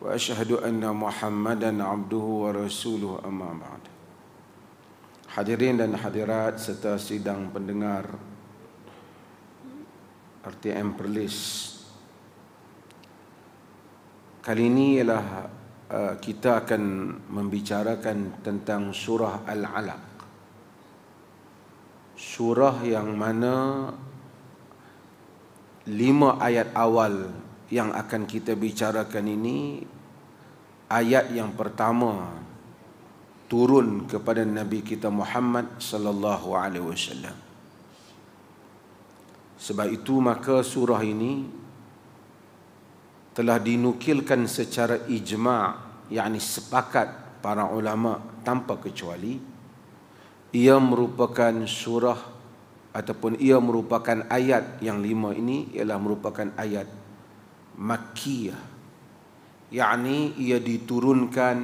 Wa وأشهد أن محمدا عبده ورسوله أما بعد Hadirin dan hadirat serta sidang pendengar RTM Perlis Kali ini ialah uh, kita akan membicarakan tentang surah Al-Alaq Surah yang mana lima ayat awal yang akan kita bicarakan ini ayat yang pertama turun kepada nabi kita Muhammad sallallahu alaihi wasallam sebab itu maka surah ini telah dinukilkan secara ijma' yakni sepakat para ulama tanpa kecuali ia merupakan surah ataupun ia merupakan ayat yang lima ini ialah merupakan ayat makkiyah yakni ia diturunkan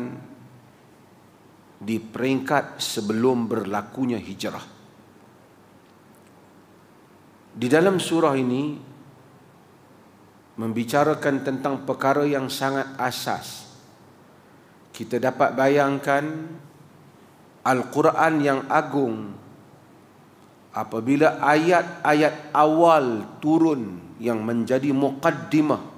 di peringkat sebelum berlakunya hijrah di dalam surah ini membicarakan tentang perkara yang sangat asas kita dapat bayangkan Al-Quran yang agung apabila ayat-ayat awal turun yang menjadi muqaddimah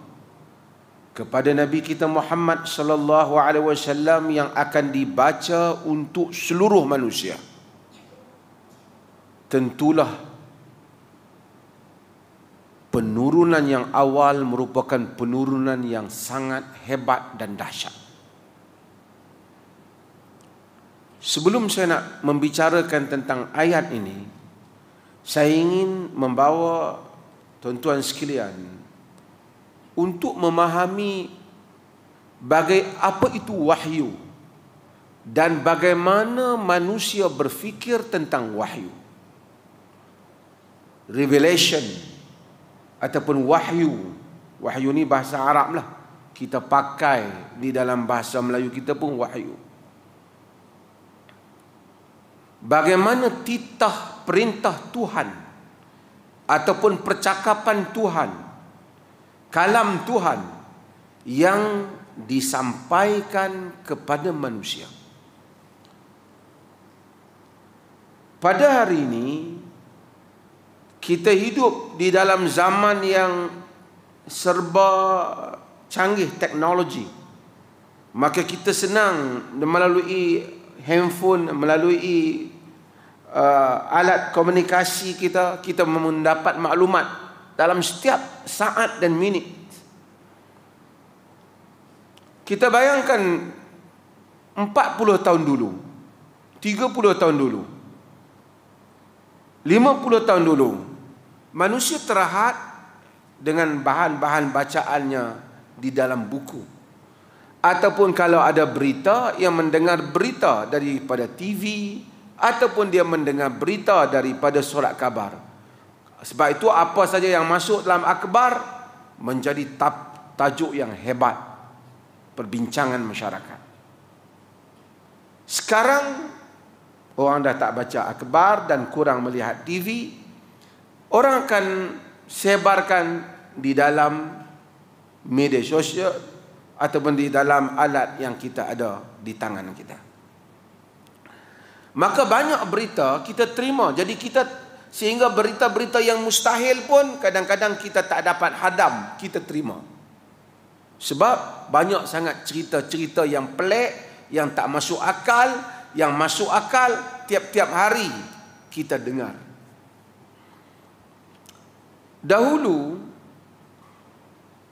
kepada Nabi kita Muhammad sallallahu alaihi wasallam yang akan dibaca untuk seluruh manusia. Tentulah penurunan yang awal merupakan penurunan yang sangat hebat dan dahsyat. Sebelum saya nak membicarakan tentang ayat ini, saya ingin membawa tuan-tuan sekalian untuk memahami bagai apa itu wahyu dan bagaimana manusia berfikir tentang wahyu revelation ataupun wahyu wahyu ni bahasa Arab lah kita pakai di dalam bahasa Melayu kita pun wahyu bagaimana titah perintah Tuhan ataupun percakapan Tuhan kalam Tuhan yang disampaikan kepada manusia. Pada hari ini kita hidup di dalam zaman yang serba canggih teknologi. Maka kita senang melalui handphone, melalui uh, alat komunikasi kita kita mendapat maklumat dalam setiap saat dan minit. Kita bayangkan 40 tahun dulu, 30 tahun dulu, 50 tahun dulu, manusia terahat dengan bahan-bahan bacaannya di dalam buku. Ataupun kalau ada berita yang mendengar berita daripada TV ataupun dia mendengar berita daripada surat kabar. Sebab itu apa saja yang masuk dalam Akbar menjadi tajuk yang hebat perbincangan masyarakat. Sekarang orang dah tak baca Akbar dan kurang melihat TV, orang akan sebarkan di dalam media sosial ataupun di dalam alat yang kita ada di tangan kita. Maka banyak berita kita terima jadi kita sehingga berita-berita yang mustahil pun kadang-kadang kita tak dapat hadam kita terima sebab banyak sangat cerita-cerita yang pelik yang tak masuk akal yang masuk akal tiap-tiap hari kita dengar dahulu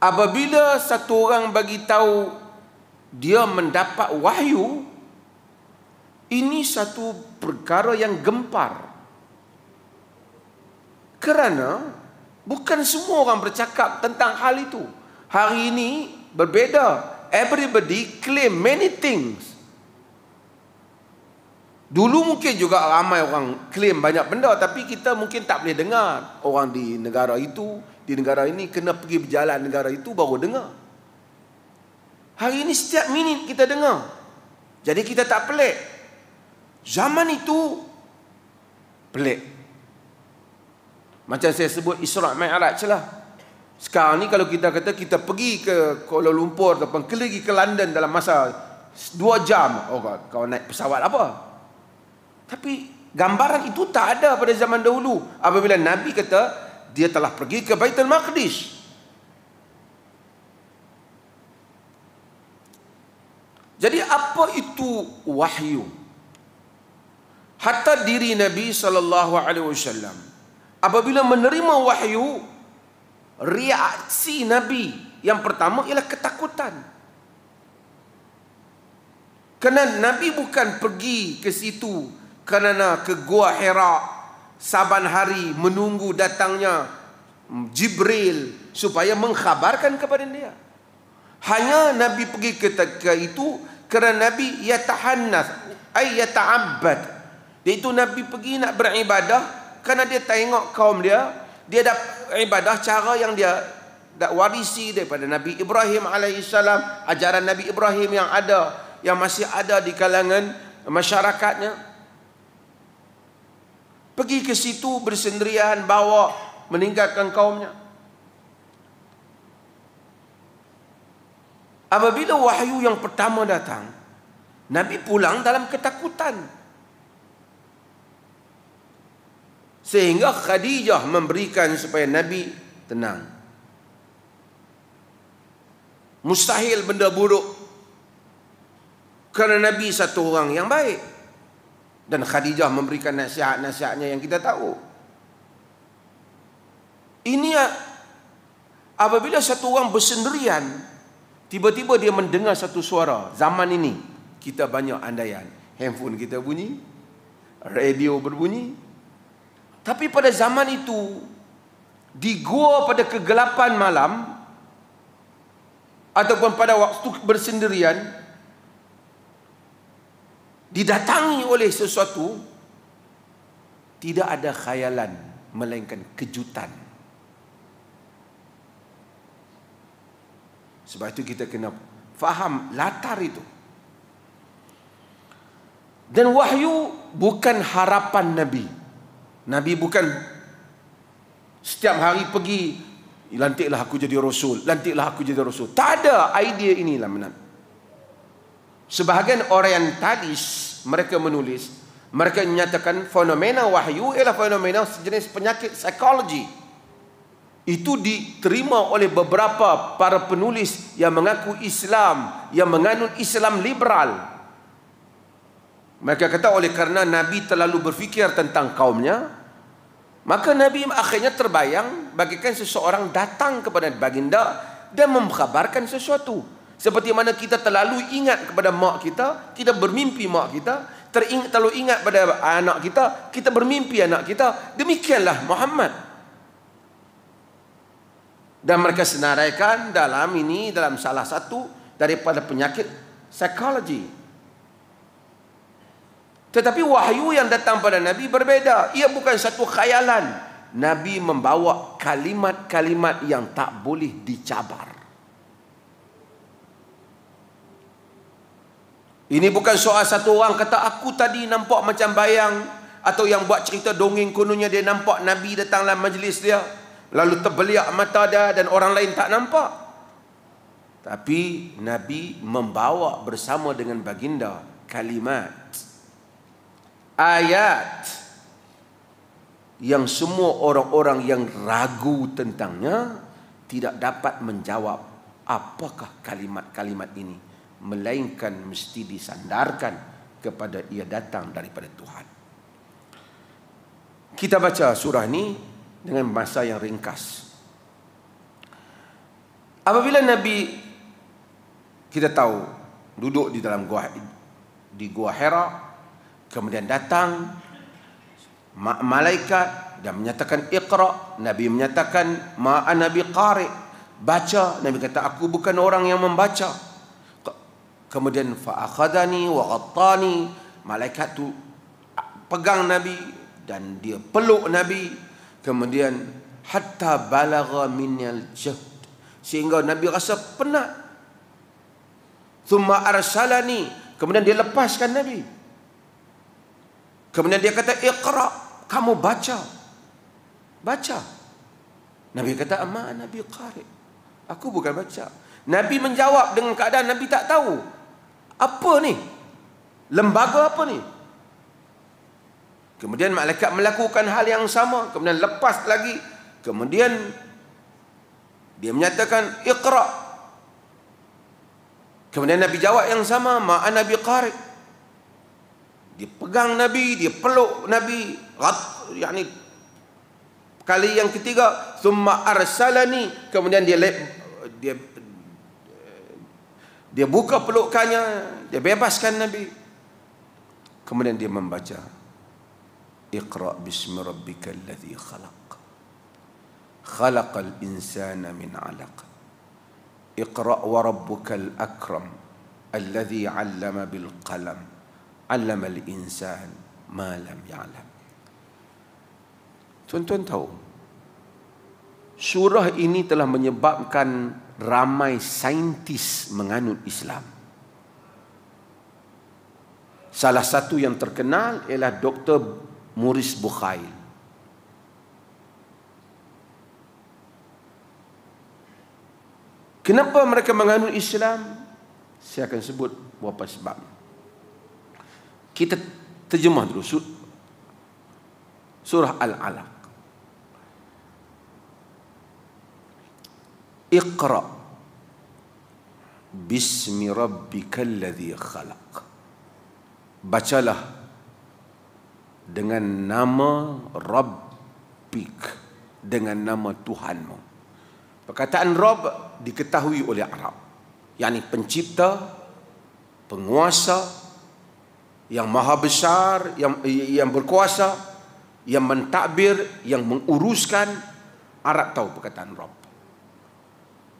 apabila satu orang bagi tahu dia mendapat wahyu ini satu perkara yang gempar kerana bukan semua orang bercakap tentang hal itu. Hari ini berbeza. Everybody claim many things. Dulu mungkin juga ramai orang claim banyak benda tapi kita mungkin tak boleh dengar. Orang di negara itu, di negara ini kena pergi berjalan negara itu baru dengar. Hari ini setiap minit kita dengar. Jadi kita tak pelik. Zaman itu pelik. Macam saya sebut Isra' Mi'raj celah Sekarang ni kalau kita kata kita pergi ke Kuala Lumpur ataupun pergi ke London dalam masa 2 jam. Oh kau, kau naik pesawat apa? Tapi gambaran itu tak ada pada zaman dahulu. Apabila Nabi kata dia telah pergi ke Baitul Maqdis. Jadi apa itu wahyu? Hatta diri Nabi sallallahu alaihi wasallam apabila menerima wahyu reaksi nabi yang pertama ialah ketakutan kerana nabi bukan pergi ke situ kerana ke gua Hera saban hari menunggu datangnya jibril supaya mengkhabarkan kepada dia hanya nabi pergi ke itu kerana nabi yatahannas ay yata'abbad iaitu nabi pergi nak beribadah kerana dia tengok kaum dia dia dah ibadah cara yang dia dah warisi daripada Nabi Ibrahim alaihissalam ajaran Nabi Ibrahim yang ada yang masih ada di kalangan masyarakatnya pergi ke situ bersendirian bawa meninggalkan kaumnya apabila wahyu yang pertama datang Nabi pulang dalam ketakutan sehingga Khadijah memberikan supaya Nabi tenang. Mustahil benda buruk kerana Nabi satu orang yang baik dan Khadijah memberikan nasihat-nasihatnya yang kita tahu. Ini ya, apabila satu orang bersendirian tiba-tiba dia mendengar satu suara zaman ini kita banyak andaian handphone kita bunyi radio berbunyi tapi pada zaman itu di gua pada kegelapan malam ataupun pada waktu bersendirian didatangi oleh sesuatu tidak ada khayalan melainkan kejutan. Sebab itu kita kena faham latar itu. Dan wahyu bukan harapan Nabi. Nabi. Nabi bukan setiap hari pergi lantiklah aku jadi rasul, lantiklah aku jadi rasul. Tak ada idea inilah menan. Sebahagian orientalis mereka menulis, mereka menyatakan fenomena wahyu ialah fenomena sejenis penyakit psikologi. Itu diterima oleh beberapa para penulis yang mengaku Islam, yang menganut Islam liberal. Mereka kata oleh karena Nabi terlalu berfikir tentang kaumnya, maka Nabi akhirnya terbayang bagikan seseorang datang kepada baginda dan memkhabarkan sesuatu. Seperti mana kita terlalu ingat kepada mak kita, kita bermimpi mak kita, teringat, terlalu ingat pada anak kita, kita bermimpi anak kita. Demikianlah Muhammad. Dan mereka senaraikan dalam ini, dalam salah satu daripada penyakit psikologi. Tetapi wahyu yang datang pada Nabi berbeza. Ia bukan satu khayalan. Nabi membawa kalimat-kalimat yang tak boleh dicabar. Ini bukan soal satu orang kata aku tadi nampak macam bayang atau yang buat cerita dongeng kononnya dia nampak Nabi datang dalam majlis dia lalu terbeliak mata dia dan orang lain tak nampak. Tapi Nabi membawa bersama dengan baginda kalimat ayat yang semua orang-orang yang ragu tentangnya tidak dapat menjawab apakah kalimat-kalimat ini melainkan mesti disandarkan kepada ia datang daripada Tuhan. Kita baca surah ini dengan bahasa yang ringkas. Apabila Nabi kita tahu duduk di dalam gua di gua Hira Kemudian datang malaikat dan menyatakan iqra nabi menyatakan ma nabi qari baca nabi kata aku bukan orang yang membaca kemudian fa akhadhani wa ghattani malaikat tu pegang nabi dan dia peluk nabi kemudian hatta balagha min al jahd sehingga nabi rasa penat thumma arsalani kemudian dia lepaskan nabi Kemudian dia kata iqra, kamu baca. Baca. Nabi kata ama nabi qari. Aku bukan baca. Nabi menjawab dengan keadaan nabi tak tahu. Apa ni? Lembaga apa ni? Kemudian malaikat melakukan hal yang sama, kemudian lepas lagi, kemudian dia menyatakan iqra. Kemudian nabi jawab yang sama, ma Nabi bi dia pegang nabi dia peluk nabi rat yani kali yang ketiga summa arsalani kemudian dia dia dia, dia buka pelukannya dia bebaskan nabi kemudian dia membaca iqra bismi rabbikal ladzi khalaq khalaqal insana min 'alaq Iqra' اقرأ وربك الأكرم الذي Bil Qalam. Alam al-insan malam ya'lam. Tuan-tuan tahu, surah ini telah menyebabkan ramai saintis menganut Islam. Salah satu yang terkenal ialah Dr. Muris Bukhail. Kenapa mereka menganut Islam? Saya akan sebut beberapa sebabnya kita terjemah dulu surah al-alaq iqra bismi rabbikal ladzi khalaq bacalah dengan nama rabbik dengan nama tuhanmu perkataan rabb diketahui oleh arab yakni pencipta penguasa yang maha besar, yang yang berkuasa, yang mentadbir, yang menguruskan Arab tahu perkataan Rob.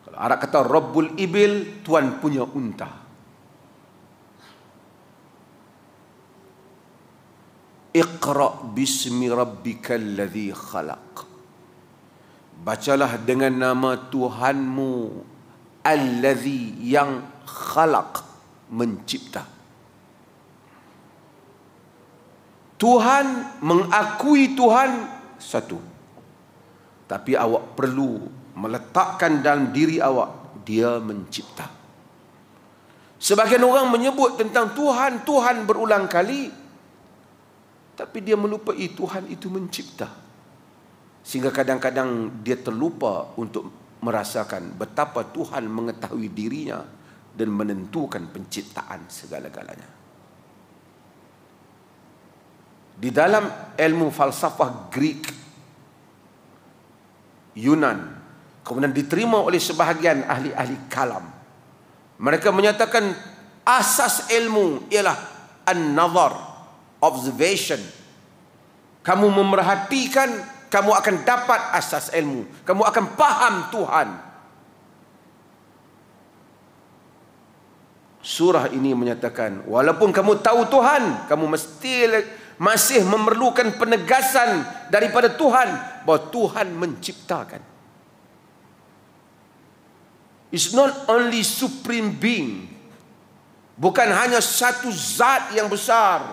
Kalau Arab kata Robul Ibil, tuan punya unta. Iqra bismi rabbikal ladzi khalaq. Bacalah dengan nama Tuhanmu allazi yang khalaq mencipta. Tuhan mengakui Tuhan satu. Tapi awak perlu meletakkan dalam diri awak dia mencipta. Sebagian orang menyebut tentang Tuhan, Tuhan berulang kali. Tapi dia melupai Tuhan itu mencipta. Sehingga kadang-kadang dia terlupa untuk merasakan betapa Tuhan mengetahui dirinya dan menentukan penciptaan segala-galanya. Di dalam ilmu falsafah Greek Yunan Kemudian diterima oleh sebahagian ahli-ahli kalam Mereka menyatakan Asas ilmu ialah An-Nazar Observation Kamu memerhatikan Kamu akan dapat asas ilmu Kamu akan paham Tuhan Surah ini menyatakan Walaupun kamu tahu Tuhan Kamu mesti masih memerlukan penegasan daripada Tuhan bahawa Tuhan menciptakan. It's not only supreme being. Bukan hanya satu zat yang besar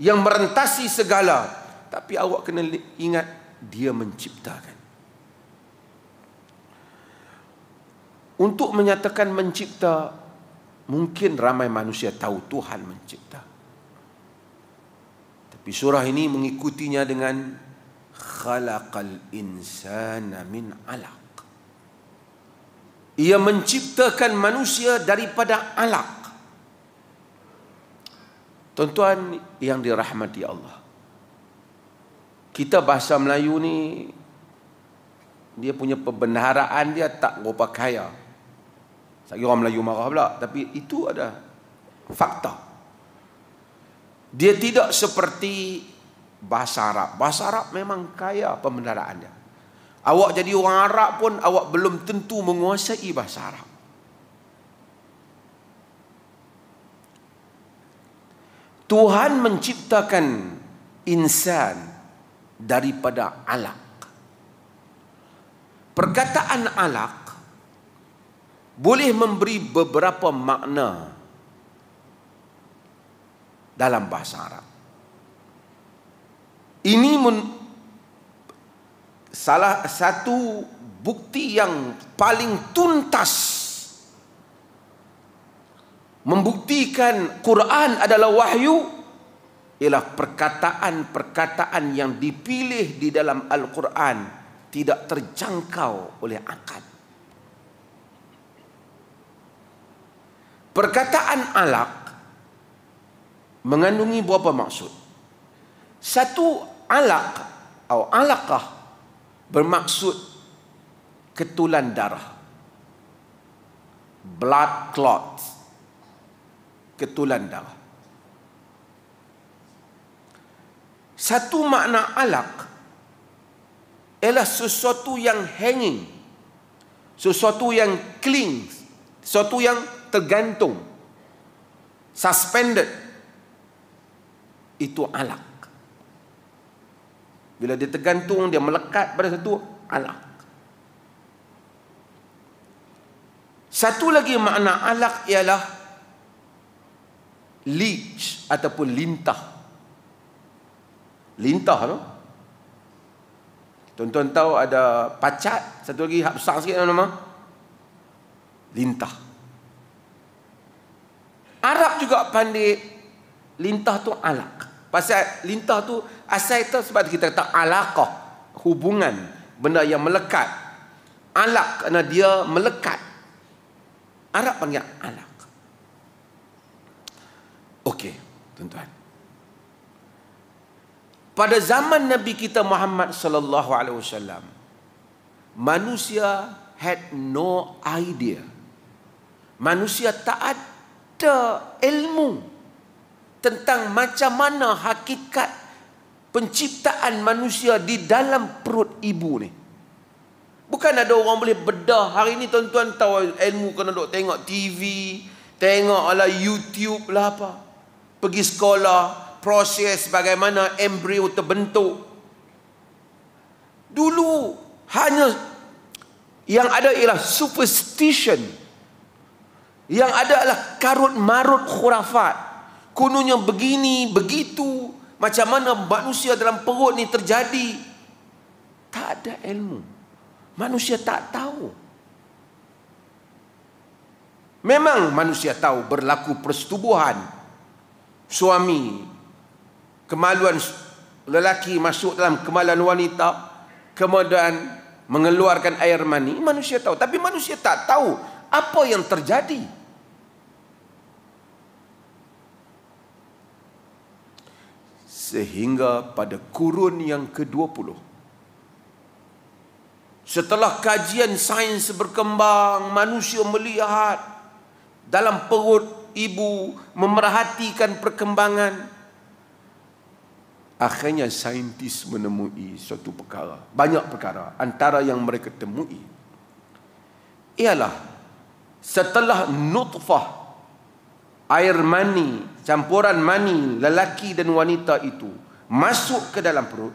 yang merentasi segala, tapi awak kena ingat dia menciptakan. Untuk menyatakan mencipta, mungkin ramai manusia tahu Tuhan mencipta. Tapi surah ini mengikutinya dengan khalaqal insana min alaq. Ia menciptakan manusia daripada alaq. Tuan-tuan yang dirahmati Allah. Kita bahasa Melayu ni dia punya pembenaraan dia tak berapa kaya. Saya orang Melayu marah pula tapi itu ada fakta. Dia tidak seperti bahasa Arab. Bahasa Arab memang kaya pembendaraannya. Awak jadi orang Arab pun awak belum tentu menguasai bahasa Arab. Tuhan menciptakan insan daripada alaq. Perkataan alaq boleh memberi beberapa makna dalam bahasa Arab. Ini men, salah satu bukti yang paling tuntas membuktikan Quran adalah wahyu ialah perkataan-perkataan yang dipilih di dalam Al-Quran tidak terjangkau oleh akal. Perkataan alaq mengandungi beberapa maksud. Satu alaq atau alaqah bermaksud ketulan darah. Blood clot. Ketulan darah. Satu makna alaq ialah sesuatu yang hanging. Sesuatu yang cling. Sesuatu yang tergantung. Suspended. Suspended itu alak. Bila dia tergantung, dia melekat pada satu alak. Satu lagi makna alak ialah leech ataupun lintah. Lintah tu. Tuan-tuan tahu ada pacat, satu lagi hak besar sikit nama. Lintah. Arab juga pandai lintah tu alak. Pasal lintah tu asal tu sebab kita kata alaqah, hubungan, benda yang melekat. Alaq kerana dia melekat. Arab panggil alaq. Okey, tuan-tuan. Pada zaman Nabi kita Muhammad sallallahu alaihi wasallam, manusia had no idea. Manusia tak ada ilmu tentang macam mana hakikat penciptaan manusia di dalam perut ibu ni. Bukan ada orang boleh bedah. Hari ni tuan-tuan tahu ilmu kena duk tengok TV, tengok ala YouTube lah apa. Pergi sekolah, proses bagaimana embrio terbentuk. Dulu hanya yang ada ialah superstition. Yang ada adalah karut marut khurafat kononnya begini, begitu. Macam mana manusia dalam perut ni terjadi. Tak ada ilmu. Manusia tak tahu. Memang manusia tahu berlaku persetubuhan. Suami. Kemaluan lelaki masuk dalam kemaluan wanita. Kemudian mengeluarkan air mani. Manusia tahu. Tapi manusia tak tahu apa yang terjadi. Terjadi. sehingga pada kurun yang ke-20 setelah kajian sains berkembang manusia melihat dalam perut ibu memerhatikan perkembangan akhirnya saintis menemui suatu perkara banyak perkara antara yang mereka temui ialah setelah nutfah air mani campuran mani lelaki dan wanita itu masuk ke dalam perut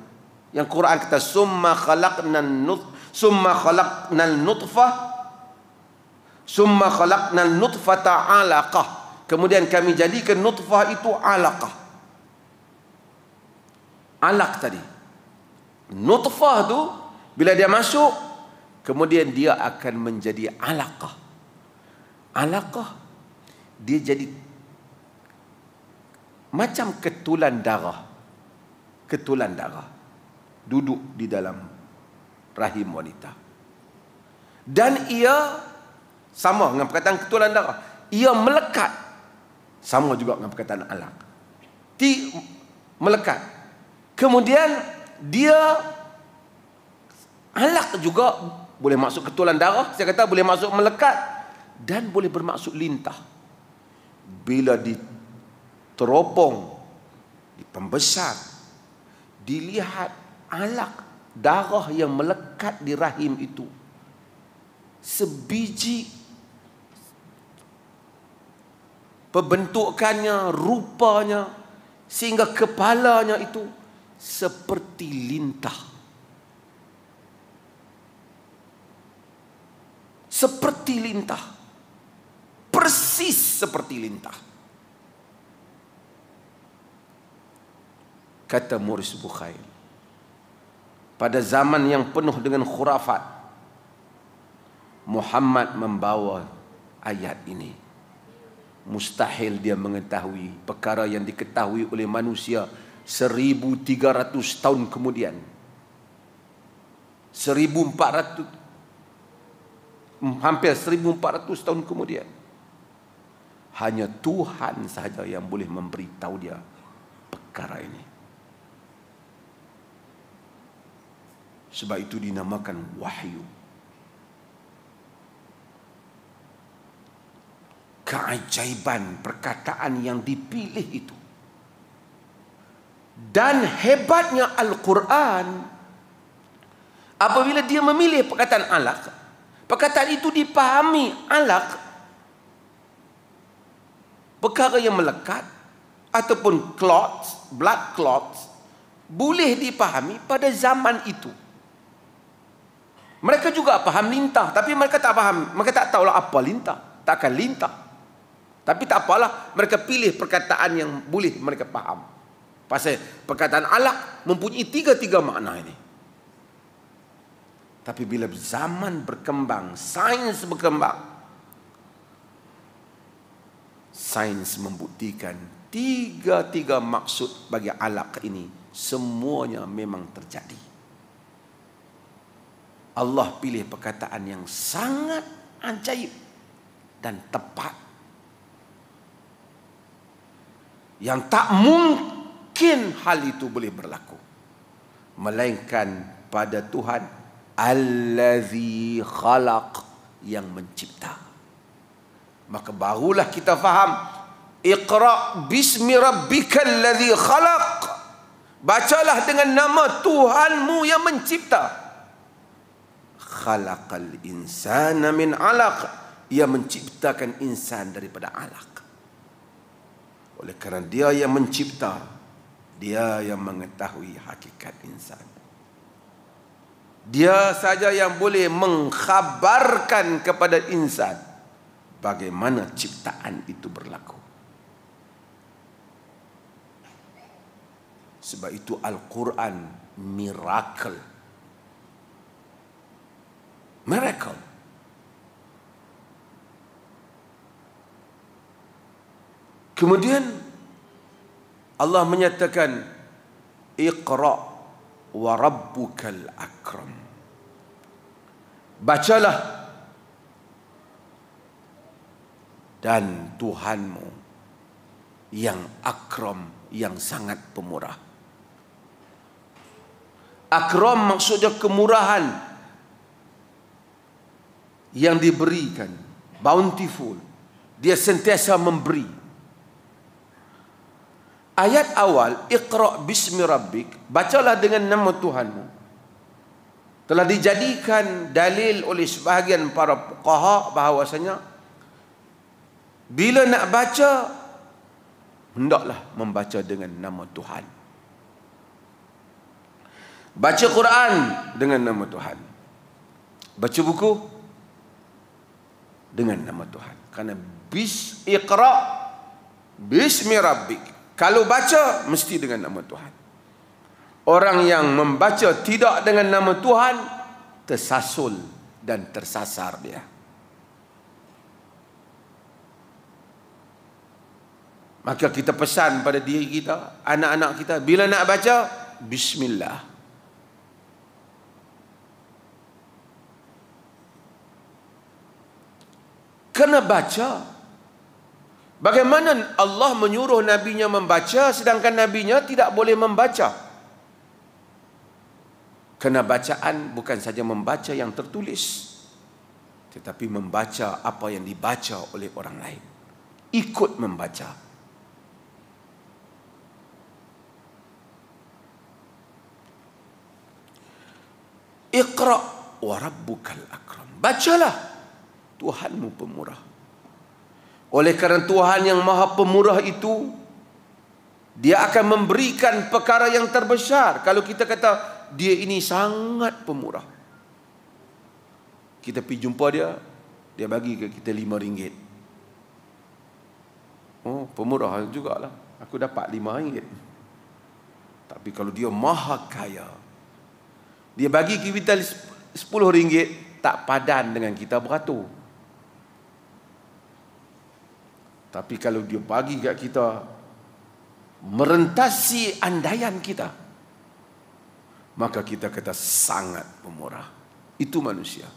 yang Quran kata summa khalaqnan nut summa khalaqnal nutfah summa khalaqnal nutfata alaqah kemudian kami jadikan nutfah itu alaqah alaq tadi nutfah tu bila dia masuk kemudian dia akan menjadi alaqah alaqah dia jadi macam ketulan darah ketulan darah duduk di dalam rahim wanita dan ia sama dengan perkataan ketulan darah ia melekat sama juga dengan perkataan alaq ti melekat kemudian dia alaq juga boleh masuk ketulan darah saya kata boleh masuk melekat dan boleh bermaksud lintah bila diteropong dipembesar dilihat alak darah yang melekat di rahim itu sebiji pembentukannya rupanya sehingga kepalanya itu seperti lintah seperti lintah persis seperti lintah. Kata Muris Bukhail. Pada zaman yang penuh dengan khurafat. Muhammad membawa ayat ini. Mustahil dia mengetahui perkara yang diketahui oleh manusia 1300 tahun kemudian. 1400 hampir 1400 tahun kemudian hanya Tuhan sahaja yang boleh memberitahu dia perkara ini. Sebab itu dinamakan wahyu. Keajaiban perkataan yang dipilih itu. Dan hebatnya Al-Quran. Apabila dia memilih perkataan alaq. Perkataan itu dipahami alaq perkara yang melekat ataupun clots, blood clots boleh dipahami pada zaman itu. Mereka juga faham lintah tapi mereka tak faham, mereka tak tahulah apa lintah, takkan lintah. Tapi tak apalah, mereka pilih perkataan yang boleh mereka faham. Pasal perkataan alak mempunyai tiga-tiga makna ini. Tapi bila zaman berkembang, sains berkembang, sains membuktikan tiga-tiga maksud bagi alaq ini semuanya memang terjadi. Allah pilih perkataan yang sangat ajaib dan tepat. Yang tak mungkin hal itu boleh berlaku. Melainkan pada Tuhan. Allazi khalaq yang mencipta maka barulah kita faham iqra bismi rabbikal ladzi khalaq bacalah dengan nama tuhanmu yang mencipta khalaqal insana min alaq ia menciptakan insan daripada alaq oleh kerana dia yang mencipta dia yang mengetahui hakikat insan dia saja yang boleh mengkhabarkan kepada insan bagaimana ciptaan itu berlaku. Sebab itu Al-Quran miracle. Miracle. Kemudian Allah menyatakan Iqra wa rabbukal akram. Bacalah dan Tuhanmu yang akram yang sangat pemurah. Akram maksudnya kemurahan yang diberikan, bountiful. Dia sentiasa memberi. Ayat awal Iqra bismi rabbik bacalah dengan nama Tuhanmu. Telah dijadikan dalil oleh sebahagian para fuqaha bahawasanya bila nak baca, hendaklah membaca dengan nama Tuhan. Baca Quran dengan nama Tuhan. Baca buku dengan nama Tuhan. Karena bis iqra bismi rabbik. Kalau baca mesti dengan nama Tuhan. Orang yang membaca tidak dengan nama Tuhan tersasul dan tersasar dia. Ya. Maka kita pesan pada diri kita, anak-anak kita, bila nak baca, Bismillah. Kena baca. Bagaimana Allah menyuruh nabinya membaca sedangkan nabinya tidak boleh membaca? Kena bacaan bukan saja membaca yang tertulis tetapi membaca apa yang dibaca oleh orang lain. Ikut membaca. Membaca. Iqra wa rabbukal akram. Bacalah. Tuhanmu pemurah. Oleh kerana Tuhan yang maha pemurah itu. Dia akan memberikan perkara yang terbesar. Kalau kita kata dia ini sangat pemurah. Kita pergi jumpa dia. Dia bagi ke kita lima ringgit. Oh pemurah juga lah, Aku dapat lima ringgit. Tapi kalau dia maha Kaya. Dia bagi kita RM10 tak padan dengan kita beratur. Tapi kalau dia bagi kat kita merentasi andaian kita maka kita kata sangat pemurah. Itu manusia.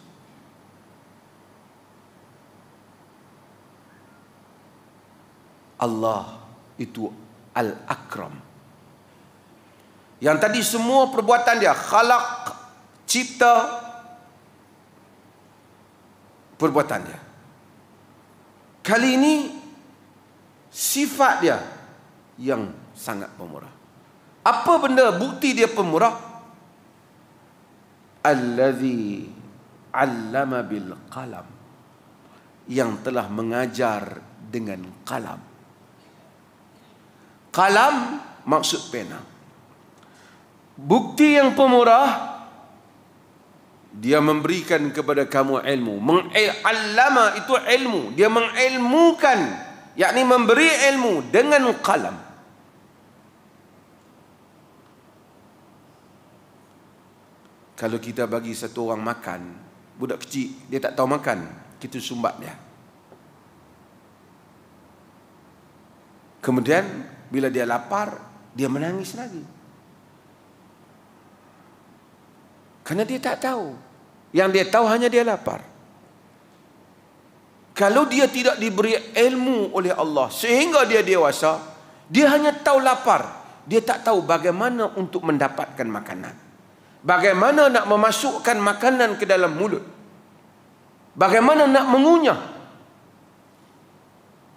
Allah itu al-akram. Yang tadi semua perbuatan dia khalaq cipta perbuatan dia. Kali ini sifat dia yang sangat pemurah. Apa benda bukti dia pemurah? Allazi 'allama bil qalam yang telah mengajar dengan kalam. Kalam maksud pena. Bukti yang pemurah dia memberikan kepada kamu ilmu. mengalama itu ilmu. Dia mengilmukan, yakni memberi ilmu dengan kalam. Kalau kita bagi satu orang makan, budak kecil dia tak tahu makan, kita sumbat dia. Kemudian bila dia lapar, dia menangis lagi. Karena dia tak tahu. Yang dia tahu hanya dia lapar. Kalau dia tidak diberi ilmu oleh Allah sehingga dia dewasa, dia hanya tahu lapar. Dia tak tahu bagaimana untuk mendapatkan makanan. Bagaimana nak memasukkan makanan ke dalam mulut? Bagaimana nak mengunyah?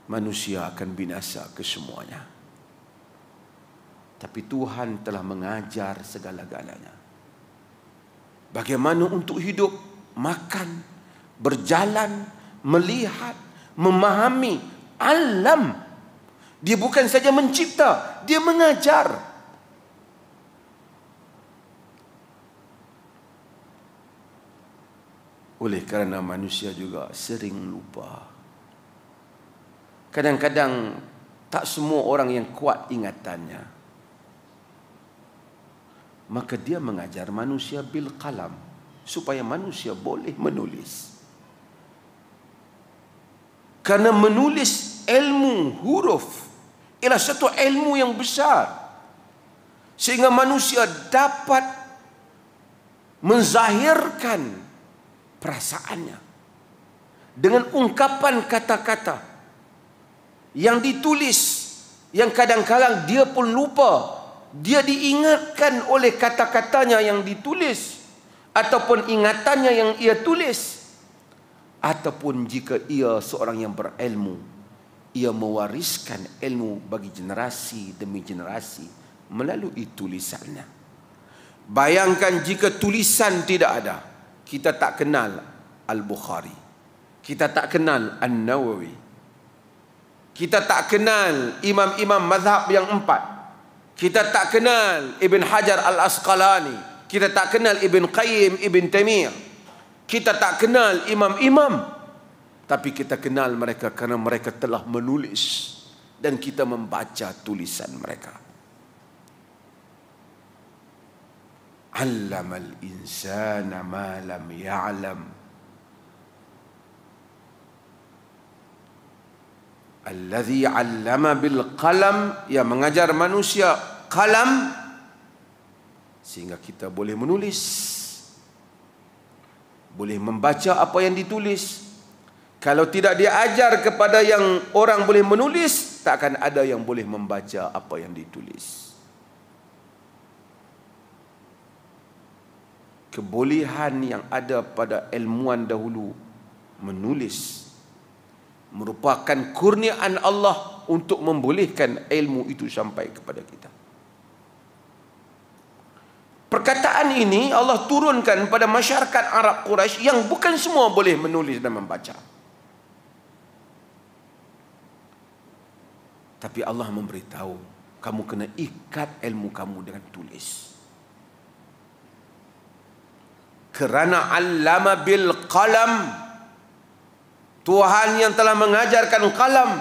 Manusia akan binasa kesemuanya. Tapi Tuhan telah mengajar segala-galanya bagaimana untuk hidup, makan, berjalan, melihat, memahami alam. Dia bukan saja mencipta, dia mengajar. Oleh kerana manusia juga sering lupa. Kadang-kadang tak semua orang yang kuat ingatannya maka dia mengajar manusia bil kalam supaya manusia boleh menulis karena menulis ilmu huruf ialah satu ilmu yang besar sehingga manusia dapat menzahirkan perasaannya dengan ungkapan kata-kata yang ditulis yang kadang-kadang dia pun lupa dia diingatkan oleh kata-katanya yang ditulis ataupun ingatannya yang ia tulis ataupun jika ia seorang yang berilmu ia mewariskan ilmu bagi generasi demi generasi melalui tulisannya bayangkan jika tulisan tidak ada kita tak kenal al-bukhari kita tak kenal an-nawawi kita tak kenal imam-imam mazhab yang empat kita tak kenal Ibn Hajar Al-Asqalani kita tak kenal Ibn Qayyim Ibn Tamir kita tak kenal imam-imam tapi kita kenal mereka kerana mereka telah menulis dan kita membaca tulisan mereka Alam al-insana ma lam ya'lam ya Allazi 'allama bil qalam yang mengajar manusia kalam sehingga kita boleh menulis boleh membaca apa yang ditulis kalau tidak diajar kepada yang orang boleh menulis tak akan ada yang boleh membaca apa yang ditulis kebolehan yang ada pada ilmuan dahulu menulis merupakan kurniaan Allah untuk membolehkan ilmu itu sampai kepada kita. Perkataan ini Allah turunkan pada masyarakat Arab Quraisy yang bukan semua boleh menulis dan membaca. Tapi Allah memberitahu, kamu kena ikat ilmu kamu dengan tulis. Kerana allama bil qalam Tuhan yang telah mengajarkan kalam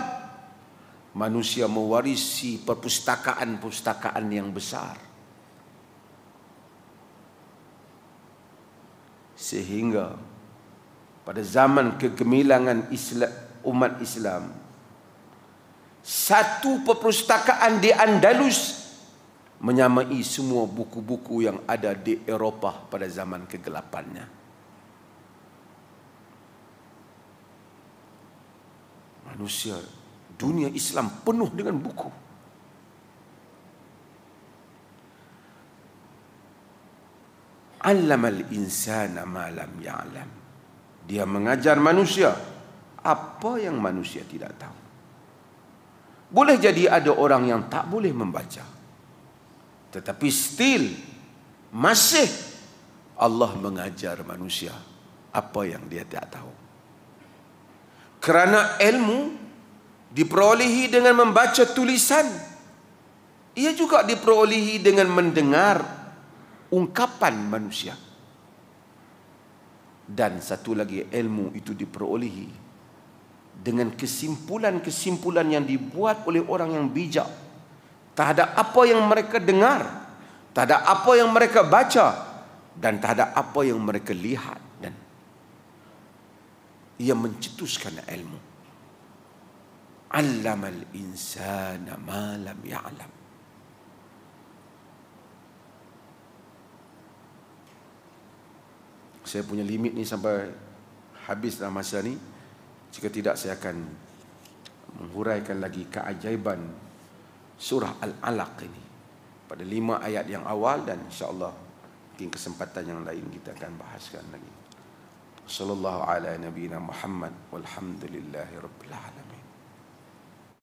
manusia mewarisi perpustakaan-pustakaan yang besar sehingga pada zaman kegemilangan Islam, umat Islam satu perpustakaan di Andalus menyamai semua buku-buku yang ada di Eropah pada zaman kegelapannya. manusia dunia Islam penuh dengan buku Alam al insana ma lam ya'lam Dia mengajar manusia apa yang manusia tidak tahu Boleh jadi ada orang yang tak boleh membaca tetapi still masih Allah mengajar manusia apa yang dia tidak tahu kerana ilmu diperolehi dengan membaca tulisan ia juga diperolehi dengan mendengar ungkapan manusia dan satu lagi ilmu itu diperolehi dengan kesimpulan-kesimpulan yang dibuat oleh orang yang bijak tak ada apa yang mereka dengar tak ada apa yang mereka baca dan tak ada apa yang mereka lihat ia mencetuskan ilmu. Alam Allamal insana ma lam ya'lam. Saya punya limit ni sampai habis dalam masa ni. Jika tidak saya akan menghuraikan lagi keajaiban surah Al-Alaq ini. Pada lima ayat yang awal dan insya Allah mungkin kesempatan yang lain kita akan bahaskan lagi. صلى الله على نبينا محمد والحمد لله رب العالمين